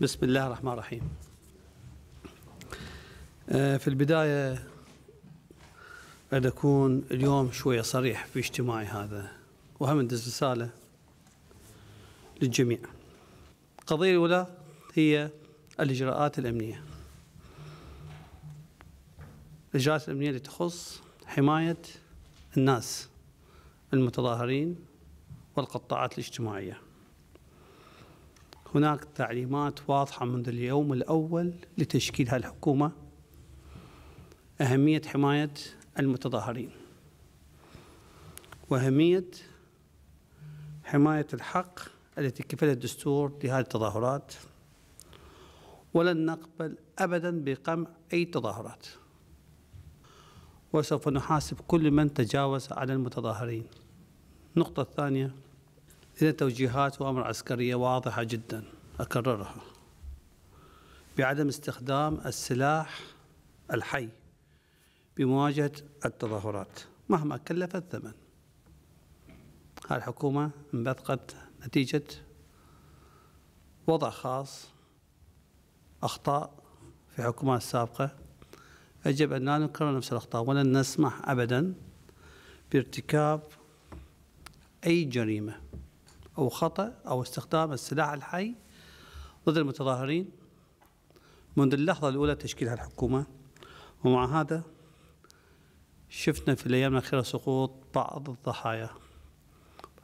بسم الله الرحمن الرحيم آه، في البداية أن أكون اليوم شوية صريح في اجتماعي هذا وهم أندز رسالة للجميع القضية الأولى هي الإجراءات الأمنية الإجراءات الأمنية اللي تخص حماية الناس المتظاهرين والقطاعات الاجتماعية هناك تعليمات واضحة منذ اليوم الأول لتشكيل هالحكومة أهمية حماية المتظاهرين وأهمية حماية الحق التي كفل الدستور لهذه التظاهرات ولن نقبل أبدا بقمع أي تظاهرات وسوف نحاسب كل من تجاوز على المتظاهرين النقطة الثانية إذا توجيهات وأمر عسكرية واضحة جدا أكررها بعدم استخدام السلاح الحي بمواجهة التظاهرات مهما كلف الثمن هذه الحكومة انبثقت نتيجة وضع خاص أخطاء في حكومات سابقة يجب أن لا نكرر نفس الأخطاء ولن نسمح أبدا بارتكاب أي جريمة أو خطأ أو استخدام السلاح الحي ضد المتظاهرين منذ اللحظة الأولى تشكيلها الحكومة ومع هذا شفنا في الأيام الأخيرة سقوط بعض الضحايا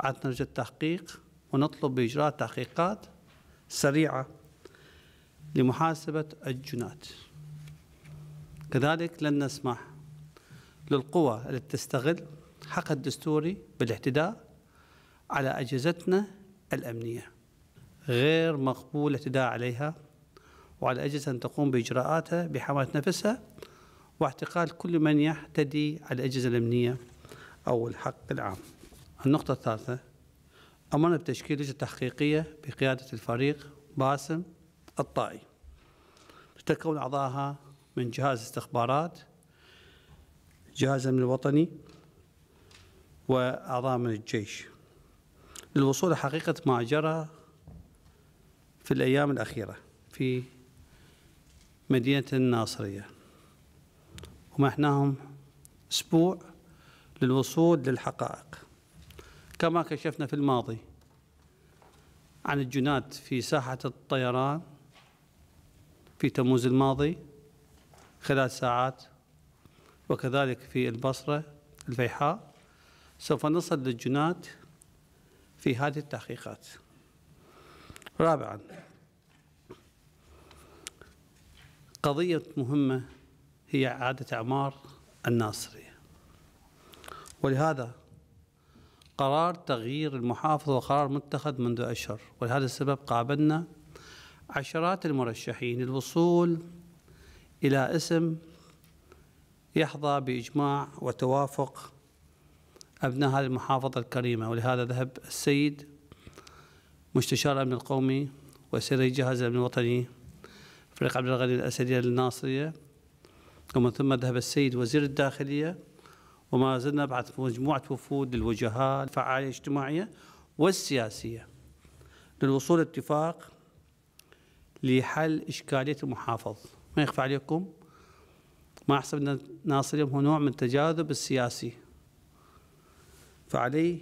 بعد نرجع التحقيق ونطلب بإجراء تحقيقات سريعة لمحاسبة الجنات كذلك لن نسمح للقوى التي تستغل حق الدستوري بالاعتداء على أجهزتنا الأمنية غير مقبول الاعتداء عليها وعلى أجهزة أن تقوم بإجراءاتها بحماية نفسها واعتقال كل من يعتدي على الأجهزة الأمنية أو الحق العام النقطة الثالثة أمرنا بتشكيل لجنة تحقيقية بقيادة الفريق باسم الطائي تتكون أعضائها من جهاز استخبارات جهاز الأمن الوطني وأعضاء من الجيش للوصول لحقيقة ما جرى في الأيام الأخيرة في مدينة الناصرية ومحناهم أسبوع للوصول للحقائق كما كشفنا في الماضي عن الجنات في ساحة الطيران في تموز الماضي خلال ساعات وكذلك في البصرة الفيحاء سوف نصل للجنات في هذه التحقيقات رابعا قضية مهمة هي إعادة إعمار الناصرية ولهذا قرار تغيير المحافظة وقرار متخذ منذ أشهر ولهذا السبب قابلنا عشرات المرشحين للوصول إلى اسم يحظى بإجماع وتوافق أبناء هذه المحافظة الكريمة ولهذا ذهب السيد مستشار الأمن القومي وسري جهاز الأمن الوطني فريق عبد الغني الأسدية للناصرية ومن ثم ذهب السيد وزير الداخلية وما زلنا نبعث مجموعة وفود للوجهاء الفعالية الاجتماعية والسياسية للوصول لاتفاق لحل إشكالية المحافظ ما يخفى عليكم ما أحسب أن الناصرية هو نوع من التجاذب السياسي فعليه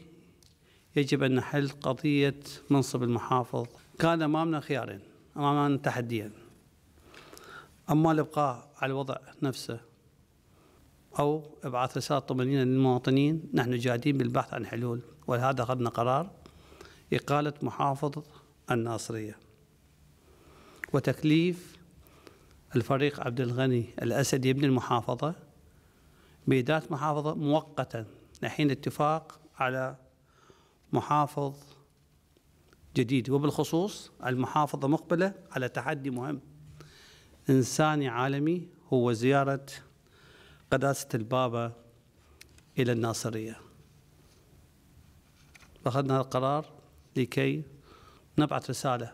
يجب أن نحل قضية منصب المحافظ كان أمامنا خيارين أمامنا تحديا أما الإبقاء على الوضع نفسه أو إبعاث رسالة طمأنينة للمواطنين نحن جادين بالبحث عن حلول ولهذا أخذنا قرار إقالة محافظ الناصرية وتكليف الفريق عبد الغني الأسدي ابن المحافظة بإدارة محافظة مؤقتا نحين اتفاق على محافظ جديد وبالخصوص المحافظة مقبلة على تحدي مهم إنساني عالمي هو زيارة قداسة البابا إلى الناصرية أخذنا القرار لكي نبعث رسالة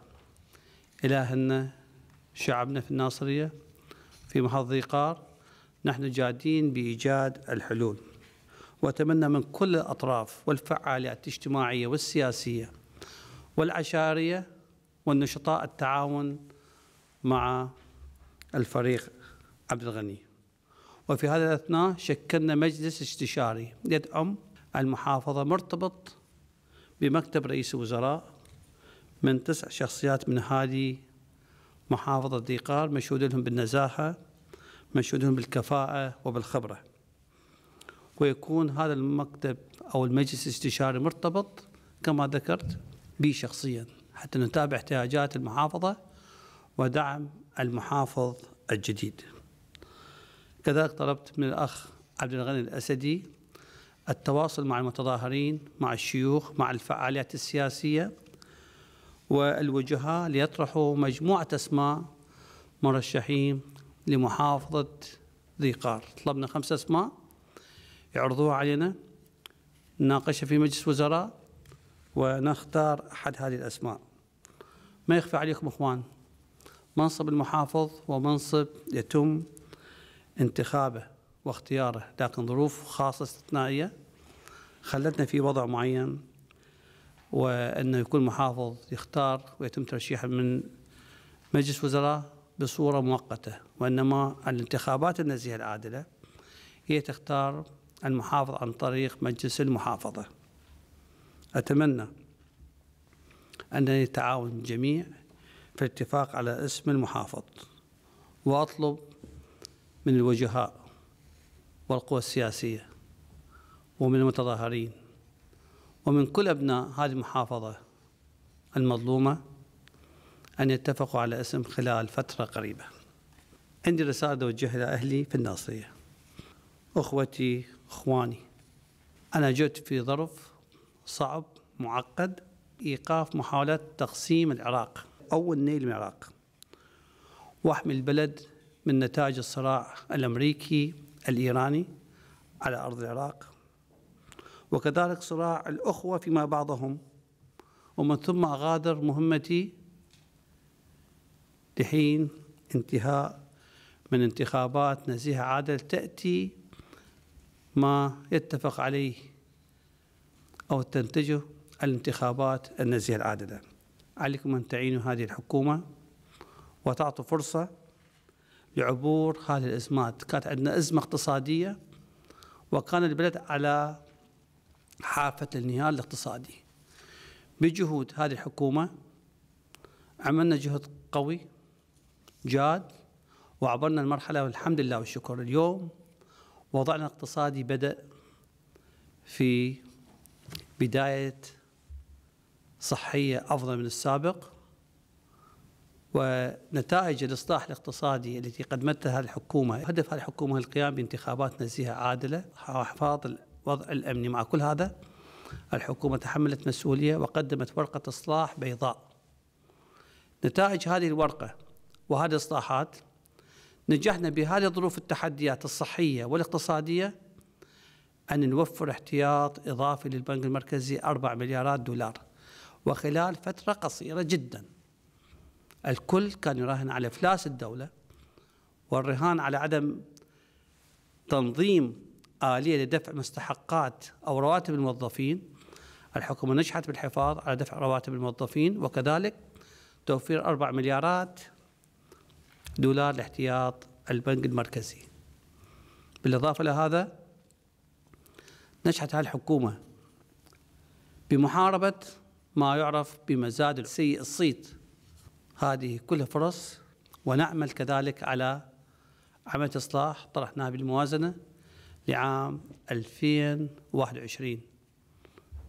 إلى أهلنا شعبنا في الناصرية في محافظة قار نحن جادين بإيجاد الحلول وأتمنى من كل الأطراف والفعاليات الاجتماعية والسياسية والعشارية والنشطاء التعاون مع الفريق عبد الغني وفي هذا الأثناء شكلنا مجلس استشاري يدعم المحافظة مرتبط بمكتب رئيس الوزراء من تسع شخصيات من هذه محافظة ديقار مشهود لهم بالنزاهة مشهود لهم بالكفاءة وبالخبرة ويكون هذا المكتب أو المجلس الاستشاري مرتبط كما ذكرت بي شخصيا حتى نتابع احتياجات المحافظة ودعم المحافظ الجديد كذلك طلبت من الأخ عبد الغني الأسدي التواصل مع المتظاهرين مع الشيوخ مع الفعاليات السياسية والوجهاء ليطرحوا مجموعة أسماء مرشحين لمحافظة ذي قار طلبنا خمس أسماء يعرضوها علينا نناقشها في مجلس وزراء ونختار أحد هذه الأسماء ما يخفى عليكم إخوان منصب المحافظ هو منصب يتم انتخابه واختياره لكن ظروف خاصة استثنائية خلتنا في وضع معين وأنه يكون محافظ يختار ويتم ترشيحه من مجلس وزراء بصورة مؤقتة وإنما الانتخابات النزيهة العادلة هي تختار المحافظ عن طريق مجلس المحافظة أتمنى أن يتعاون الجميع في الاتفاق على اسم المحافظ وأطلب من الوجهاء والقوى السياسية ومن المتظاهرين ومن كل أبناء هذه المحافظة المظلومة أن يتفقوا على اسم خلال فترة قريبة عندي رسالة أوجهها إلى أهلي في الناصرية أخوتي إخواني أنا جئت في ظرف صعب معقد إيقاف محاولات تقسيم العراق أو النيل من العراق وأحمي البلد من نتائج الصراع الأمريكي الإيراني على أرض العراق وكذلك صراع الأخوة فيما بعضهم ومن ثم أغادر مهمتي لحين انتهاء من انتخابات نزيهة عادل تأتي ما يتفق عليه أو تنتجه الانتخابات النزيهة العادلة عليكم أن تعينوا هذه الحكومة وتعطوا فرصة لعبور هذه الأزمات كانت عندنا أزمة اقتصادية وكان البلد على حافة الانهيار الاقتصادي بجهود هذه الحكومة عملنا جهد قوي جاد وعبرنا المرحلة والحمد لله والشكر اليوم وضعنا الاقتصادي بدأ في بداية صحية أفضل من السابق ونتائج الإصلاح الاقتصادي التي قدمتها الحكومة هدف الحكومة القيام بانتخابات نزيهة عادلة وحفاظ الوضع الأمني مع كل هذا الحكومة تحملت مسؤولية وقدمت ورقة إصلاح بيضاء نتائج هذه الورقة وهذه الإصلاحات نجحنا بهذه الظروف التحديات الصحية والاقتصادية أن نوفر احتياط إضافي للبنك المركزي 4 مليارات دولار وخلال فترة قصيرة جدا الكل كان يراهن على إفلاس الدولة والرهان على عدم تنظيم آلية لدفع مستحقات أو رواتب الموظفين الحكومة نجحت بالحفاظ على دفع رواتب الموظفين وكذلك توفير 4 مليارات دولار لاحتياط البنك المركزي بالإضافة إلى هذا نجحت الحكومة بمحاربة ما يعرف بمزاد السيء الصيت هذه كلها فرص ونعمل كذلك على عملية إصلاح طرحناها بالموازنة لعام 2021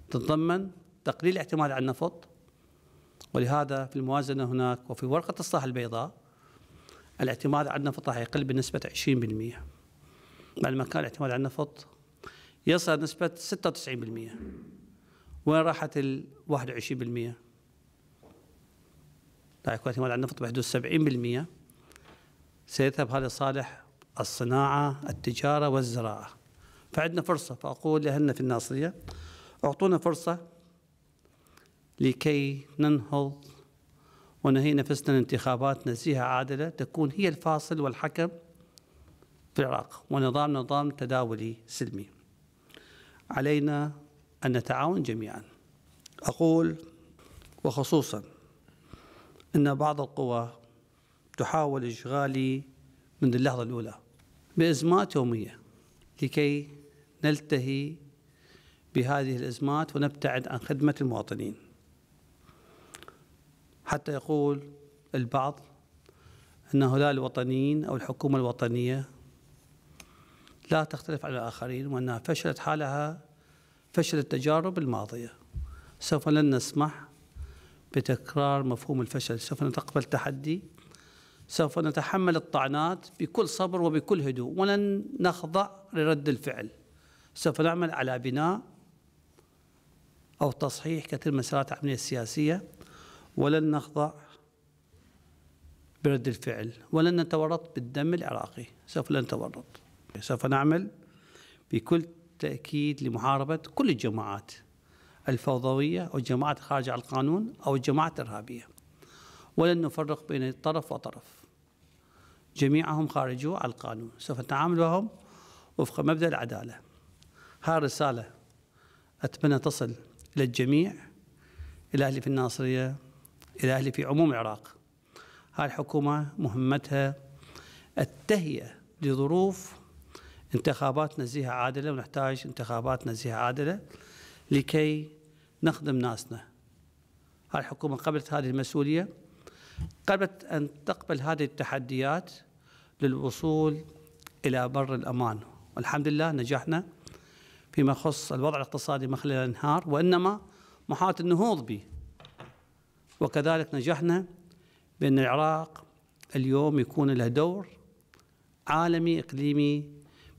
تتضمن تقليل الاعتماد على النفط ولهذا في الموازنة هناك وفي ورقة الإصلاح البيضاء الاعتماد على النفط راح يقل بنسبة 20% بعد ما كان الاعتماد على النفط يصل نسبة 96% وين راحت ال 21%؟ راح يكون الاعتماد على النفط بحدود 70% سيذهب هذا صالح الصناعة التجارة والزراعة فعندنا فرصة فأقول لأهلنا في الناصرية أعطونا فرصة لكي ننهض ونهينا نفسنا انتخابات نزيهة عادلة تكون هي الفاصل والحكم في العراق ونظام نظام تداولي سلمي علينا أن نتعاون جميعا أقول وخصوصا أن بعض القوى تحاول إشغالي من اللحظة الأولى بأزمات يومية لكي نلتهي بهذه الأزمات ونبتعد عن خدمة المواطنين حتى يقول البعض أن هؤلاء الوطنيين أو الحكومة الوطنية لا تختلف عن الآخرين وأنها فشلت حالها فشل التجارب الماضية سوف لن نسمح بتكرار مفهوم الفشل سوف نتقبل التحدي سوف نتحمل الطعنات بكل صبر وبكل هدوء ولن نخضع لرد الفعل سوف نعمل على بناء أو تصحيح كثير من مسارات العملية السياسية ولن نخضع برد الفعل ولن نتورط بالدم العراقي سوف لن نتورط سوف نعمل بكل تأكيد لمحاربة كل الجماعات الفوضوية أو الجماعات خارجة عن القانون أو الجماعات الإرهابية ولن نفرق بين طرف وطرف جميعهم خارجوا عن القانون سوف نتعامل معهم وفق مبدأ العدالة هذه الرسالة أتمنى تصل إلى الجميع إلى أهلي في الناصرية إلى أهلي في عموم العراق هاي الحكومة مهمتها التهيئة لظروف انتخابات نزيهة عادلة ونحتاج انتخابات نزيهة عادلة لكي نخدم ناسنا هذه الحكومة قبلت هذه المسؤولية قبلت أن تقبل هذه التحديات للوصول إلى بر الأمان والحمد لله نجحنا فيما يخص الوضع الاقتصادي مخلل الانهار وإنما محاولة النهوض به وكذلك نجحنا بأن العراق اليوم يكون له دور عالمي إقليمي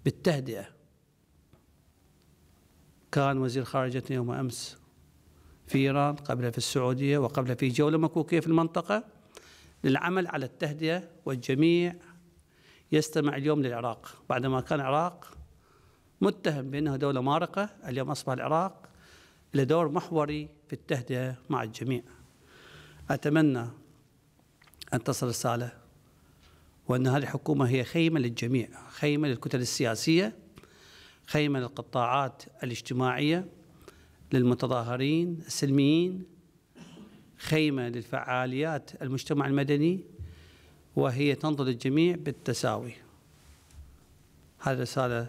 بالتهدئة كان وزير خارجتنا يوم أمس في إيران قبلها في السعودية وقبلها في جولة مكوكية في المنطقة للعمل على التهدئة والجميع يستمع اليوم للعراق بعدما كان العراق متهم بأنه دولة مارقة اليوم أصبح العراق له دور محوري في التهدئة مع الجميع أتمنى أن تصل رسالة وأن هذه الحكومة هي خيمة للجميع خيمة للكتل السياسية خيمة للقطاعات الاجتماعية للمتظاهرين السلميين خيمة للفعاليات المجتمع المدني وهي تنظر الجميع بالتساوي هذه رسالة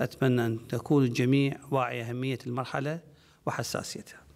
أتمنى أن تكون الجميع واعي أهمية المرحلة وحساسيتها